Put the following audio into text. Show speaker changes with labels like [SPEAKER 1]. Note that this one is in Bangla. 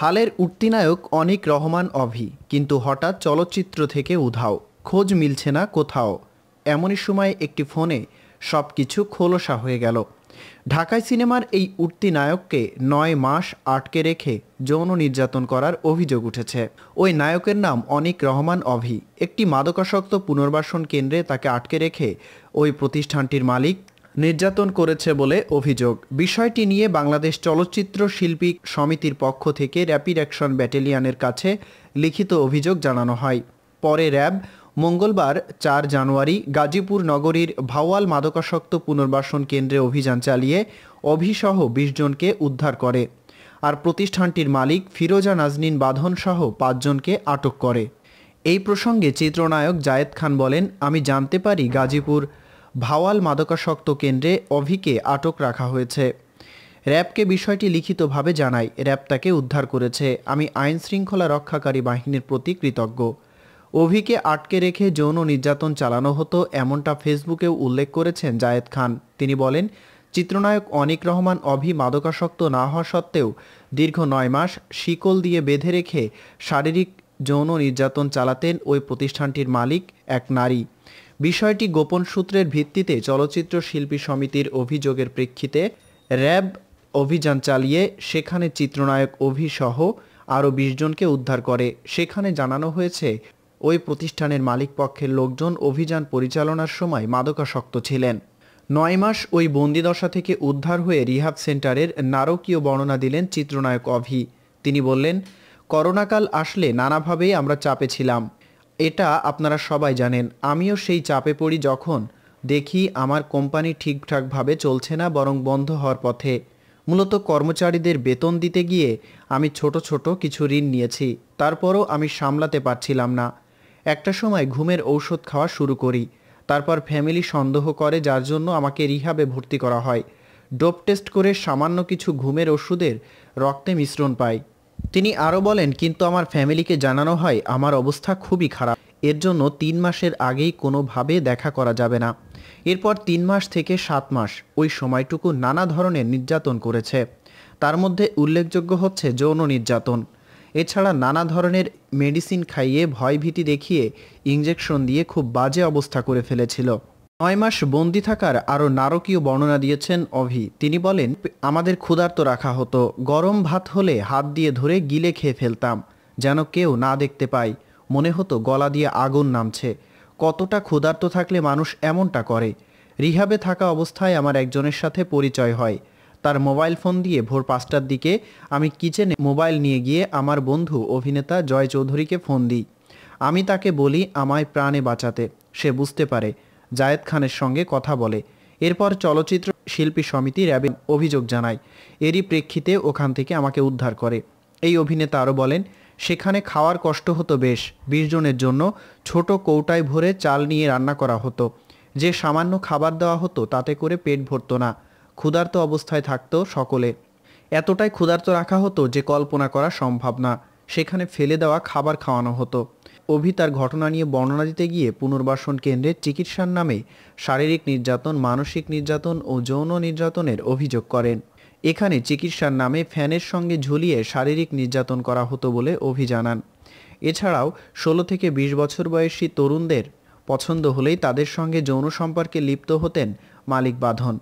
[SPEAKER 1] হালের উঠতি নায়ক অনিক রহমান অভি কিন্তু হঠাৎ চলচ্চিত্র থেকে উধাও খোঁজ মিলছে না কোথাও এমনই সময় একটি ফোনে সব কিছু খোলসা হয়ে গেল ঢাকায় সিনেমার এই উঠতি নায়ককে নয় মাস আটকে রেখে যৌন নির্যাতন করার অভিযোগ উঠেছে ওই নায়কের নাম অনিক রহমান অভি একটি মাদকাসক্ত পুনর্বাসন কেন্দ্রে তাকে আটকে রেখে ওই প্রতিষ্ঠানটির মালিক নির্যাতন করেছে বলে অভিযোগ বিষয়টি নিয়ে বাংলাদেশ চলচ্চিত্র শিল্পী সমিতির পক্ষ থেকে র্যাপিড অ্যাকশন ব্যাটালিয়ানের কাছে লিখিত অভিযোগ জানানো হয় পরে র্যাব মঙ্গলবার চার জানুয়ারি গাজীপুর নগরীর ভাওয়াল মাদকাসক্ত পুনর্বাসন কেন্দ্রে অভিযান চালিয়ে অভিসহ বিশ জনকে উদ্ধার করে আর প্রতিষ্ঠানটির মালিক ফিরোজা নাজনিন বাঁধনসহ পাঁচজনকে আটক করে এই প্রসঙ্গে চিত্রনায়ক জায়েদ খান বলেন আমি জানতে পারি গাজীপুর ভাওয়াল মাদকাসক্ত কেন্দ্রে অভিকে আটক রাখা হয়েছে র্যাবকে বিষয়টি লিখিতভাবে জানায় র্যাব তাকে উদ্ধার করেছে আমি আইন শৃঙ্খলা রক্ষাকারী বাহিনীর প্রতি কৃতজ্ঞ অভিকে আটকে রেখে যৌন নির্যাতন চালানো হতো এমনটা ফেসবুকেও উল্লেখ করেছেন জায়েদ খান তিনি বলেন চিত্রনায়ক অনিক রহমান অভি মাদকাসক্ত না হওয়া সত্ত্বেও দীর্ঘ নয় মাস শিকল দিয়ে বেঁধে রেখে শারীরিক যৌন নির্যাতন চালাতেন ওই প্রতিষ্ঠানটির মালিক এক নারী বিষয়টি গোপন সূত্রের ভিত্তিতে চলচ্চিত্র শিল্পী সমিতির অভিযোগের প্রেক্ষিতে র্যাব অভিযান চালিয়ে সেখানে চিত্রনায়ক অভিসহ আরও জনকে উদ্ধার করে সেখানে জানানো হয়েছে ওই প্রতিষ্ঠানের মালিকপক্ষের লোকজন অভিযান পরিচালনার সময় মাদকাসক্ত ছিলেন নয় মাস ওই বন্দিদশা থেকে উদ্ধার হয়ে রিহাব সেন্টারের নারকীয় বর্ণনা দিলেন চিত্রনায়ক অভি তিনি বললেন করোনাকাল আসলে নানাভাবেই আমরা চাপে ছিলাম এটা আপনারা সবাই জানেন আমিও সেই চাপে পড়ি যখন দেখি আমার কোম্পানি ঠিকঠাকভাবে চলছে না বরং বন্ধ হওয়ার পথে মূলত কর্মচারীদের বেতন দিতে গিয়ে আমি ছোট ছোট কিছু ঋণ নিয়েছি তারপরও আমি সামলাতে পারছিলাম না একটা সময় ঘুমের ঔষধ খাওয়া শুরু করি তারপর ফ্যামিলি সন্দেহ করে যার জন্য আমাকে রিহাবে ভর্তি করা হয় ডোপ টেস্ট করে সামান্য কিছু ঘুমের ওষুধের রক্তে মিশ্রণ পাই তিনি আরও বলেন কিন্তু আমার ফ্যামিলিকে জানানো হয় আমার অবস্থা খুবই খারাপ এর জন্য তিন মাসের আগেই কোনোভাবে দেখা করা যাবে না এরপর তিন মাস থেকে সাত মাস ওই সময়টুকু নানা ধরনের নির্যাতন করেছে তার মধ্যে উল্লেখযোগ্য হচ্ছে যৌন নির্যাতন এছাড়া নানা ধরনের মেডিসিন খাইয়ে ভয়ভীতি দেখিয়ে ইঞ্জেকশন দিয়ে খুব বাজে অবস্থা করে ফেলেছিল নয় মাস বন্দি থাকার আরও নারকীয় বর্ণনা দিয়েছেন অভি তিনি বলেন আমাদের ক্ষুধার্ত রাখা হতো গরম ভাত হলে হাত দিয়ে ধরে গিলে খেয়ে ফেলতাম যেন কেউ না দেখতে পাই মনে হতো গলা দিয়ে আগুন নামছে কতটা ক্ষুধার্ত থাকলে মানুষ এমনটা করে রিহাবে থাকা অবস্থায় আমার একজনের সাথে পরিচয় হয় তার মোবাইল ফোন দিয়ে ভোর পাঁচটার দিকে আমি কিচেনে মোবাইল নিয়ে গিয়ে আমার বন্ধু অভিনেতা জয় চৌধুরীকে ফোন দিই আমি তাকে বলি আমায় প্রাণে বাঁচাতে সে বুঝতে পারে জায়েদ খানের সঙ্গে কথা বলে এরপর চলচ্চিত্র শিল্পী সমিতি র্যাবে অভিযোগ জানায় এরই প্রেক্ষিতে ওখান থেকে আমাকে উদ্ধার করে এই অভিনেতা আরও বলেন সেখানে খাওয়ার কষ্ট হতো বেশ বিশ জনের জন্য ছোট কৌটায় ভরে চাল নিয়ে রান্না করা হতো যে সামান্য খাবার দেওয়া হতো তাতে করে পেট ভরত না ক্ষুধার্ত অবস্থায় থাকতো সকলে এতটাই ক্ষুধার্ত রাখা হতো যে কল্পনা করা সম্ভব না সেখানে ফেলে দেওয়া খাবার খাওয়ানো হতো অভি তার ঘটনা নিয়ে বর্ণনা দিতে গিয়ে পুনর্বাসন কেন্দ্রে চিকিৎসার নামে শারীরিক নির্যাতন মানসিক নির্যাতন ও যৌন নির্যাতনের অভিযোগ করেন এখানে চিকিৎসার নামে ফ্যানের সঙ্গে ঝুলিয়ে শারীরিক নির্যাতন করা হতো বলে অভি জানান এছাড়াও ষোলো থেকে ২০ বছর বয়সী তরুণদের পছন্দ হলেই তাদের সঙ্গে যৌন সম্পর্কে লিপ্ত হতেন মালিক বাঁধন